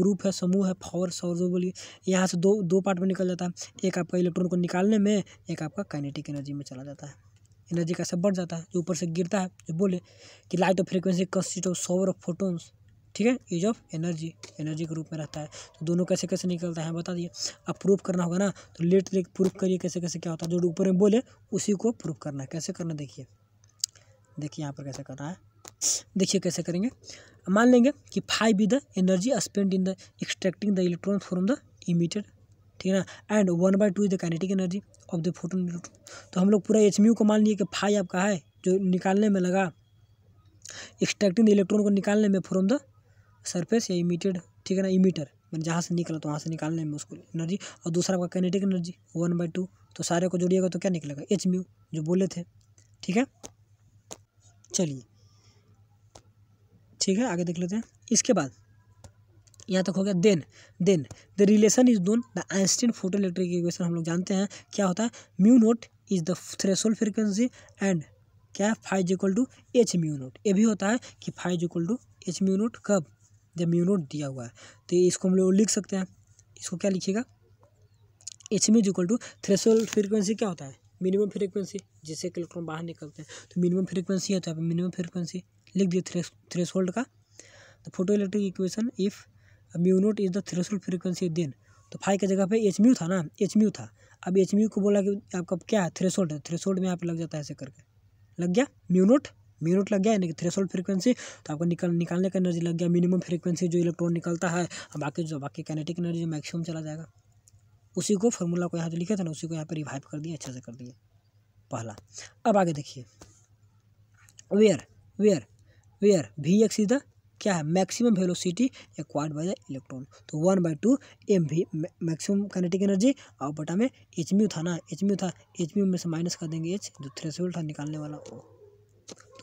ग्रुप है समूह है फॉर सौर जो बोलिए यहाँ से दो दो पार्ट में निकल जाता है एक आपका इलेक्ट्रॉन को निकालने में एक आपका काइनेटिक एनर्जी में चला जाता है एनर्जी का सब बढ़ जाता है जो ऊपर से गिरता है जो बोले कि light of frequency consist of shower of photons ठीक है ईज ऑफ एनर्जी एनर्जी के रूप में रहता है तो दोनों कैसे कैसे निकलता है बता दिए अब प्रूफ करना होगा ना तो लेट लेट प्रूफ करिए कैसे कैसे क्या होता है जो ऊपर में बोले उसी को प्रूफ करना है कैसे करना देखिए देखिए यहाँ पर कैसे करना है देखिए कैसे करेंगे मान लेंगे कि phi is the energy spend in the extracting the electron from the emitted ठीक है ना and one by two is the kinetic energy of the photon electron तो हम लोग पूरा एच को मान लिए कि फाइव आपका है जो निकालने में लगा एक्सट्रैक्टिंग द इलेक्ट्रॉन को निकालने में फ्रॉम द सरफेस या इमिटेड ठीक है ना इमीटर मैंने मतलब जहाँ से निकला तो वहाँ से निकालने में उसको एनर्जी और दूसरा आपका kinetic energy one by two तो सारे को जोड़िएगा तो क्या निकलेगा एच म्यू जो बोले थे ठीक है चलिए ठीक है आगे देख लेते हैं इसके बाद यहाँ तक हो गया then then the relation is then the Einstein photoelectric equation हम लोग जानते हैं क्या होता है mu naught is the threshold frequency and क्या phi equal to h mu naught ये भी होता है कि phi equal to h mu naught कब जब म्यू नोट दिया हुआ है तो इसको हम लोग लिख सकते हैं इसको क्या लिखिएगा h m is equal to threshold frequency क्या होता है मिनिमम फ्रिक्वेंसी जिससे इलेक्ट्रॉन बाहर निकलते हैं तो मिनिमम फ्रिक्वेंसी होता है मिनिमम तो फ्रिक्वेंसी लिख दिए थ्रेस होल्ड का तो photoelectric equation if mu naught is the threshold frequency then तो फाइव की जगह पे एच म्यू था ना एच म्यू था अब एच म्यू को बोला कि आपका क्या है होल्ड है होल्ड में यहाँ लग जाता है ऐसे करके लग गया म्यू नोट म्यूनट लग गया यानी कि थ्रेशोल्ड फ्रीक्वेंसी तो आपको निकल निकालने का एनर्जी लग गया मिनिमम फ्रीक्वेंसी जो इलेक्ट्रॉन निकलता है और बाकी जो बाकी कैनेटिक एनर्जी मैक्सिमम चला जाएगा उसी को फॉर्मूला को यहाँ जो लिखे था ना उसी को यहाँ पर रिवाइव कर दिया अच्छे से कर दिया पहला अब आगे देखिए where where where v x is the क्या है maximum velocity acquired by the electron तो one by two m v maximum kinetic energy और बटा में एच म्यू था ना एच म्यू था एच म्यू में से माइनस कर देंगे एच जो थ्रेसोल्ड था निकालने वाला वो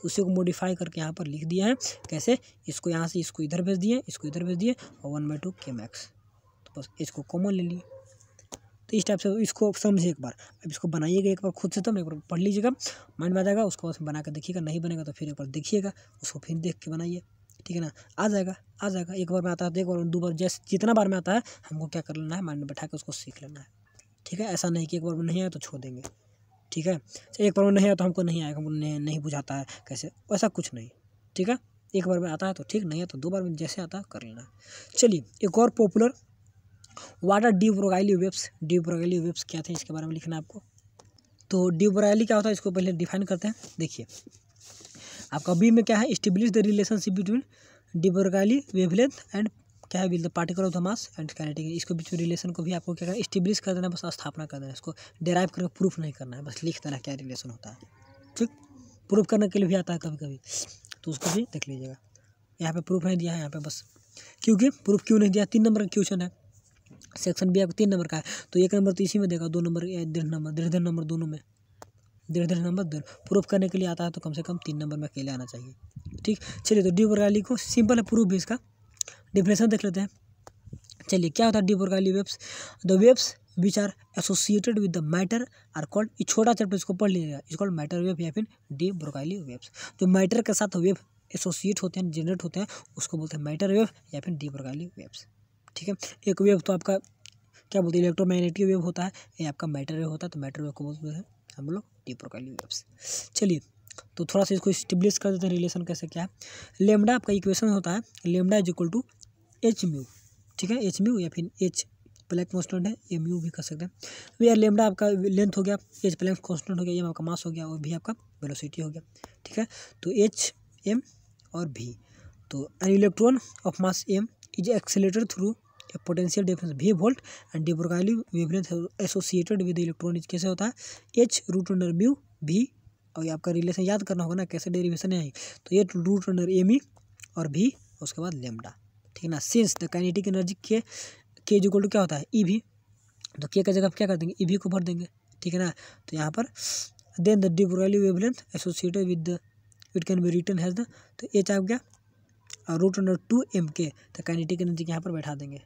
तो उसी को मॉडिफाई करके यहाँ पर लिख दिया है कैसे इसको यहाँ से इसको इधर भेज दिए इसको इधर भेज दिए और वन बाई टू के मैक्स तो बस इसको कॉमन ले लिए तो इस टाइप से इसको समझिए एक बार अब इसको बनाइएगा एक बार खुद से तुम तो एक बार पढ़ लीजिएगा माइंड में आ जाएगा उसको बना कर देखिएगा नहीं बनेगा तो फिर एक बार देखिएगा उसको फिर देख के बनाइए ठीक है ना आ जाएगा आ जाएगा एक बार में आता है तो एक बार दो बार जैसे जितना बार में आता है हमको क्या कर लेना है माइंड में बैठा के उसको सीख लेना है ठीक है ऐसा नहीं कि एक बार में नहीं आया तो छोड़ देंगे ठीक है तो एक बार में नहीं आया तो हमको नहीं आएगा नहीं नहीं बुझाता है कैसे वैसा कुछ नहीं ठीक है एक बार में आता है तो ठीक नहीं है तो दो बार में जैसे आता है कर लेना चलिए एक और popular water de ब्रोगाइली Broglie waves ब्रोगाइली Broglie waves इसके बारे में लिखना आपको तो डी ब्रोगाइली क्या होता है इसको पहले डिफाइन करते हैं देखिए आपका बी में क्या है establish the relationship between de Broglie wavelength क्या है the particle of the mass and kinetic इसके बीच में रिलेशन को भी आपको क्या करना स्टेब्लिश कर देना है बस स्थापना कर देना है इसको डेराइव करके प्रूफ नहीं करना है बस लिख देना क्या रिलेशन होता है ठीक प्रूफ करने के लिए भी आता है कभी कभी तो उसको भी देख लीजिएगा यहाँ पे प्रूफ नहीं दिया है यहाँ पे बस क्योंकि प्रूफ क्यों नहीं दिया तीन नंबर का क्वेश्चन है सेक्शन बी आपको तीन नंबर का है तो एक नंबर तो इसी में देगा दो नंबर डेढ़ नंबर डेढ़ डेढ़ नंबर दोनों में डेढ़ डेढ़ नंबर दोनों प्रूफ करने के लिए आता है तो कम से कम तीन नंबर में अकेले आना चाहिए ठीक चलिए तो डी वर्ग लिखो सिंपल है प्रूफ भी इसका डिफिनेशन देख लेते हैं चलिए क्या होता है de Broglie waves the waves which are associated with the matter are called ये छोटा चैप्टर इसको पढ़ लीजिएगा इस कॉल्ड मैटर वेब या फिर de Broglie waves matter के साथ वेब एसोसिएट होते हैं जनरेट होते हैं उसको बोलते हैं मैटर वेब या फिर डी ब्रोकाइली वेब्स ठीक है एक वेब तो आपका क्या बोलते हैं इलेक्ट्रोमैग्नेटिक वेब होता है या आपका मैटर वेव होता है तो मैटर वेव को बोलते हैं हम लोग डी ब्रोकाइली वेब्स चलिए तो थोड़ा सा इसको स्टेब्लिश कर देते हैं रिलेशन कैसे क्या है लेमडा आपका इक्वेशन होता है lambda is equal to h mu ठीक है एच म्यू या फिर एच प्लैक कॉन्स्टेंट है एम यू भी कर सकते हैं तो यार लेमडा आपका लेंथ हो गया एच प्लैक कॉन्स्टेंट हो गया एम आपका मास हो गया और भी आपका वेलोसिटी हो गया ठीक है तो एच एम और भी तो an electron of mass m is accelerator through a potential difference V volt and de Broglie wavelength associated with electron is कैसे होता है एच रूट अंडर म्यू भी और ये आपका रिलेशन याद करना होगा ना कैसे डेरिवेशन है तो h root under m e और भी उसके बाद लेमडा ठीक है ना सिंस द काइनेटिक एनर्जी के के इज टू क्या होता है ई e भी तो के का जगह क्या कर देंगे ई e भी को भर देंगे ठीक है ना तो यहाँ पर then the de Broglie wavelength associated with the it can be written as the तो एच आप गया और रूट अंडर टू एम के तो काइनेटिक एनर्जी यहाँ पर बैठा देंगे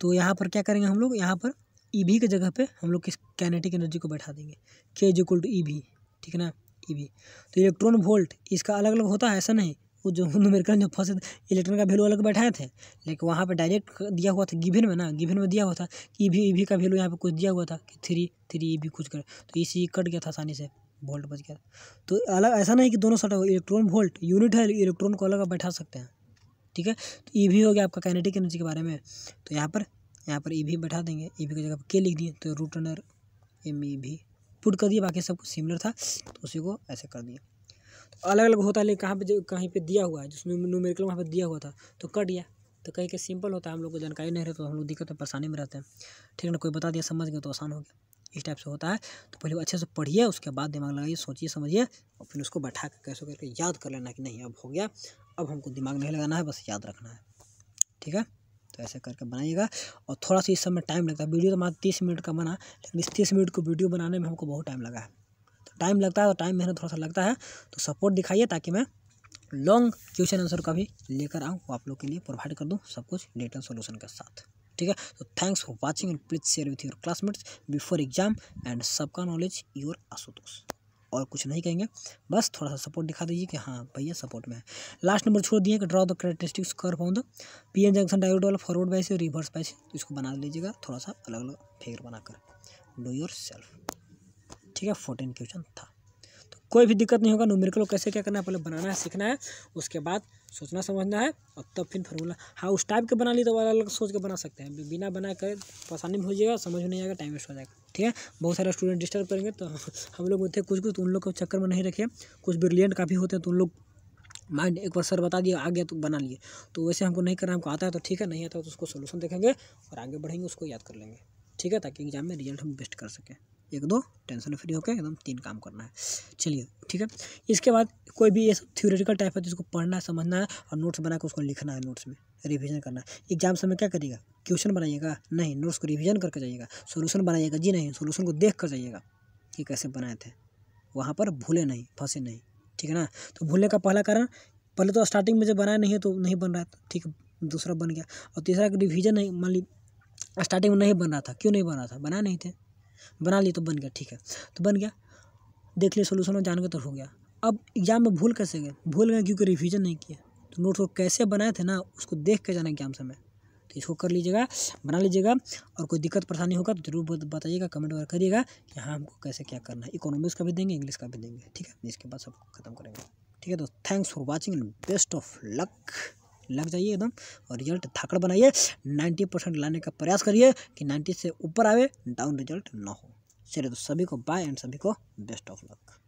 तो यहाँ पर क्या करेंगे हम लोग यहाँ पर ई भी के जगह पे हम लोग किस कैनेटिक एनर्जी को बैठा देंगे के इज इक्वल टू ई भी ठीक है ना ई e भी तो इलेक्ट्रॉन वोल्ट इसका अलग अलग होता है ऐसा नहीं वो जो न्यूमेरिकल जो फंसे थे इलेक्ट्रॉन का वैल्यू अलग बैठाए थे लेकिन वहाँ पर डायरेक्ट दिया हुआ था गिवन में ना गिवन में दिया हुआ था कि ई भी ई का वैल्यू यहाँ पर कुछ दिया हुआ था कि थ्री थ्री ई भी कुछ कर तो इसी कट गया था आसानी से वोल्ट बच गया तो अलग ऐसा नहीं कि दोनों सटा इलेक्ट्रॉन वोल्ट यूनिट है इलेक्ट्रॉन को अलग बैठा सकते हैं ठीक है तो ई e भी हो गया आपका कैनेटिक एनर्जी के बारे में तो यहाँ पर यहाँ पर ई e भी बैठा देंगे ई e भी की जगह के लिख दिए तो रूट अंडर एम ई भी पुट कर दिए बाकी सब कुछ सिमिलर था तो उसी को ऐसे कर दिया अलग अलग होता है लेकिन कहाँ पर कहीं पर दिया हुआ है जिस न्यूमेरिकल वहाँ पर दिया हुआ था तो कट गया तो कहीं के सिंपल होता है हम लोग को जानकारी नहीं रहती तो हम लोग दिक्कत में परेशानी में रहते हैं ठीक है ना कोई बता दिया समझ गया तो आसान हो गया इस टाइप से होता है तो पहले अच्छे से पढ़िए उसके बाद दिमाग लगाइए सोचिए समझिए और फिर उसको बैठा कर कैसे करके याद कर लेना कि नहीं अब हो गया अब हमको दिमाग नहीं लगाना है बस याद रखना है ठीक है तो ऐसे करके बनाइएगा और थोड़ा सा इस समय टाइम लगता है वीडियो तो हमारा तीस मिनट का बना लेकिन इस तीस मिनट को वीडियो बनाने में हमको बहुत टाइम लगा है टाइम लगता है और टाइम मेहनत थोड़ा सा लगता है तो सपोर्ट दिखाइए ताकि मैं लॉन्ग क्वेश्चन आंसर का भी लेकर आऊँ आप लोग के लिए प्रोवाइड कर दूँ सब कुछ डिटेल सोल्यूशन के साथ ठीक है तो thanks for watching and please share with your classmates before exam and सबका नॉलेज योर आशुतोष और कुछ नहीं कहेंगे बस थोड़ा सा सपोर्ट दिखा दीजिए कि हाँ भैया सपोर्ट में है लास्ट नंबर छोड़ दिए कि ड्रॉ द करेक्टरिस्टिक्स कर पाऊँ तो पी एन जंक्शन डायोड वाला फॉरवर्ड पैसे रिवर्स तो इसको बना लीजिएगा थोड़ा सा अलग अलग फिगर बनाकर डू योर सेल्फ ठीक है फोर्टीन क्वेश्चन था तो कोई भी दिक्कत नहीं होगा न्यूमेरिकल को कैसे क्या करना है पहले बनाना है सीखना है उसके बाद सोचना समझना है और तब फिर फॉर्मूला हाँ उस टाइप के बना ली तो अलग अलग सोच के बना सकते हैं बिना बना कर परेशानी तो भी हो जाएगा समझ में नहीं आएगा टाइम वेस्ट हो जाएगा ठीक है बहुत सारे स्टूडेंट डिस्टर्ब करेंगे तो हम लोग होते हैं कुछ कुछ तो उन लोग को चक्कर में नहीं रखे कुछ ब्रिलियंट काफ़ी होते हैं तो उन लोग माइंड एक बार सर बता दिया आ गया तो बना लिए तो वैसे हमको नहीं करना हमको आता है तो ठीक है नहीं आता तो उसको सोल्यूशन देखेंगे और आगे बढ़ेंगे उसको याद कर लेंगे ठीक है ताकि एग्जाम में रिजल्ट हम बेस्ट कर सकें एक दो टेंशन फ्री होकर एकदम तीन काम करना है चलिए ठीक है इसके बाद कोई भी ये सब थ्योरेटिकल टाइप है जिसको पढ़ना है समझना है और नोट्स बना के उसको लिखना है नोट्स में रिवीजन करना है एग्जाम समय क्या करिएगा क्वेश्चन बनाइएगा नहीं नोट्स को रिवीजन करके जाइएगा सोल्यूशन बनाइएगा जी नहीं सोल्यूशन को देख कर जाइएगा कि कैसे बनाए थे वहाँ पर भूले नहीं फंसे नहीं ठीक है ना तो भूलने का पहला कारण पहले तो स्टार्टिंग में जब बनाया नहीं है तो नहीं बन रहा था ठीक है दूसरा बन गया और तीसरा रिविज़न नहीं मान ली स्टार्टिंग में नहीं बन रहा था क्यों नहीं बन रहा था बना नहीं थे बना लिए तो बन गया ठीक है तो बन गया देख लिया सोल्यूशन में जान गए तो हो गया अब एग्जाम में भूल कैसे गए भूल गए क्योंकि रिविजन नहीं किया तो नोट्स को कैसे बनाए थे ना उसको देख के जाना एग्जाम समय तो इसको कर लीजिएगा बना लीजिएगा और कोई दिक्कत परेशानी होगा तो जरूर बताइएगा कमेंट वगैरह करिएगा कि हाँ हमको कैसे क्या करना है इकोनॉमिक्स का भी देंगे इंग्लिश का भी देंगे ठीक है इसके बाद सबको खत्म करेंगे ठीक है तो thanks for watching and best of luck लग जाइए एकदम और रिजल्ट थकड़ बनाइए 90 परसेंट लाने का प्रयास करिए कि 90 से ऊपर आवे डाउन रिजल्ट ना हो चलिए तो सभी को बाय एंड सभी को बेस्ट ऑफ लक